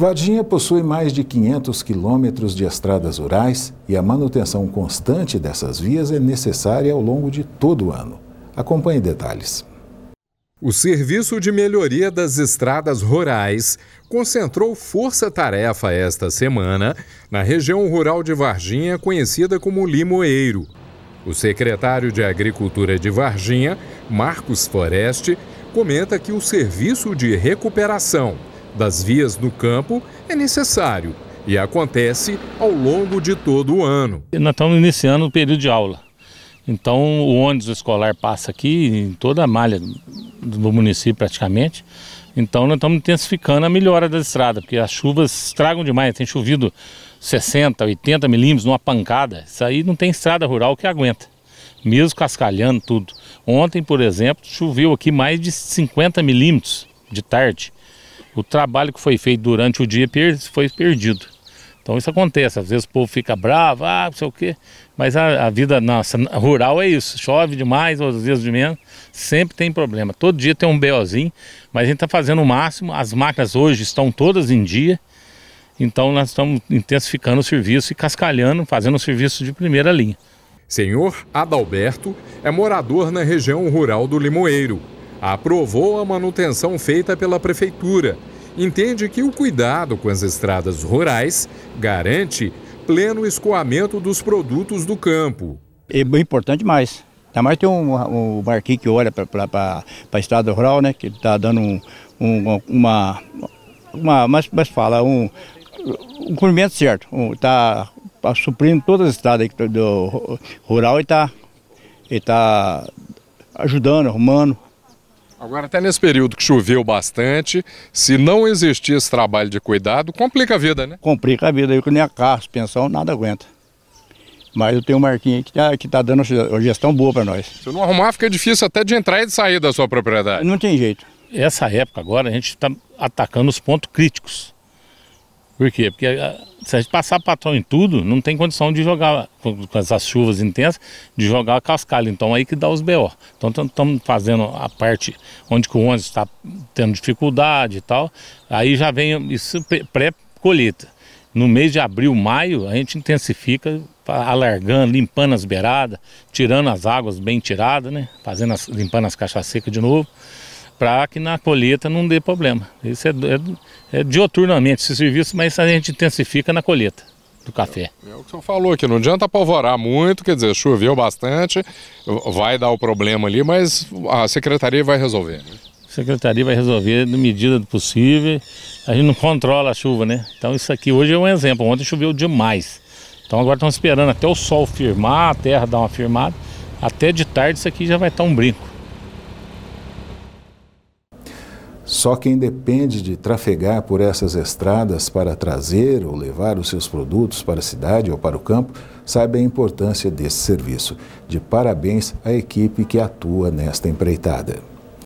Vadinha possui mais de 500 quilômetros de estradas rurais e a manutenção constante dessas vias é necessária ao longo de todo o ano. Acompanhe detalhes. O Serviço de Melhoria das Estradas Rurais concentrou força-tarefa esta semana na região rural de Varginha, conhecida como Limoeiro. O secretário de Agricultura de Varginha, Marcos Foreste, comenta que o serviço de recuperação das vias no campo é necessário e acontece ao longo de todo o ano. Nós estamos iniciando o período de aula. Então o ônibus escolar passa aqui em toda a malha do município praticamente. Então nós estamos intensificando a melhora da estrada, porque as chuvas estragam demais, tem chovido 60, 80 milímetros numa pancada. Isso aí não tem estrada rural que aguenta, mesmo cascalhando tudo. Ontem, por exemplo, choveu aqui mais de 50 milímetros de tarde o trabalho que foi feito durante o dia foi perdido. Então isso acontece, às vezes o povo fica bravo, ah, não sei o quê, mas a, a vida nossa, rural é isso, chove demais, às vezes de menos, sempre tem problema. Todo dia tem um BOzinho, mas a gente está fazendo o máximo, as máquinas hoje estão todas em dia, então nós estamos intensificando o serviço e cascalhando, fazendo o serviço de primeira linha. Senhor Adalberto é morador na região rural do Limoeiro, aprovou a manutenção feita pela Prefeitura. Entende que o cuidado com as estradas rurais garante pleno escoamento dos produtos do campo. É bem importante mais. Ainda mais tem um, um barquinho que olha para a estrada rural, né? Que está dando um, um, uma, uma. Mas, mas fala, um, um cumprimento certo. Está um, tá, tá suprindo todas as estradas do rural e está tá ajudando, arrumando Agora, até nesse período que choveu bastante, se não existir esse trabalho de cuidado, complica a vida, né? Complica a vida, eu que nem a carro, pensão, nada aguenta. Mas eu tenho um Marquinhos que está tá dando uma gestão boa para nós. Se não arrumar, fica difícil até de entrar e de sair da sua propriedade. Não tem jeito. Essa época agora, a gente está atacando os pontos críticos. Por quê? Porque ah, se a gente passar patrão em tudo, não tem condição de jogar, com, essas chuvas intensas, de jogar a cascalha. Então aí que dá os BO. Então estamos fazendo a parte onde o ônibus está tendo dificuldade e tal. Aí já vem isso pré-colheita. No mês de abril, maio, a gente intensifica alargando, limpando as beiradas, tirando as águas bem tiradas, né? Fazendo as, limpando as caixas secas de novo para que na colheita não dê problema. Isso é, é, é dioturnamente esse serviço, mas a gente intensifica na colheita do café. É, é, o que o senhor falou aqui, não adianta apavorar muito, quer dizer, choveu bastante, vai dar o problema ali, mas a secretaria vai resolver. Né? A secretaria vai resolver na medida do possível. A gente não controla a chuva, né? Então isso aqui hoje é um exemplo. Ontem choveu demais. Então agora estamos esperando até o sol firmar, a terra dar uma firmada. Até de tarde isso aqui já vai estar um brinco. Só quem depende de trafegar por essas estradas para trazer ou levar os seus produtos para a cidade ou para o campo sabe a importância desse serviço. De parabéns à equipe que atua nesta empreitada.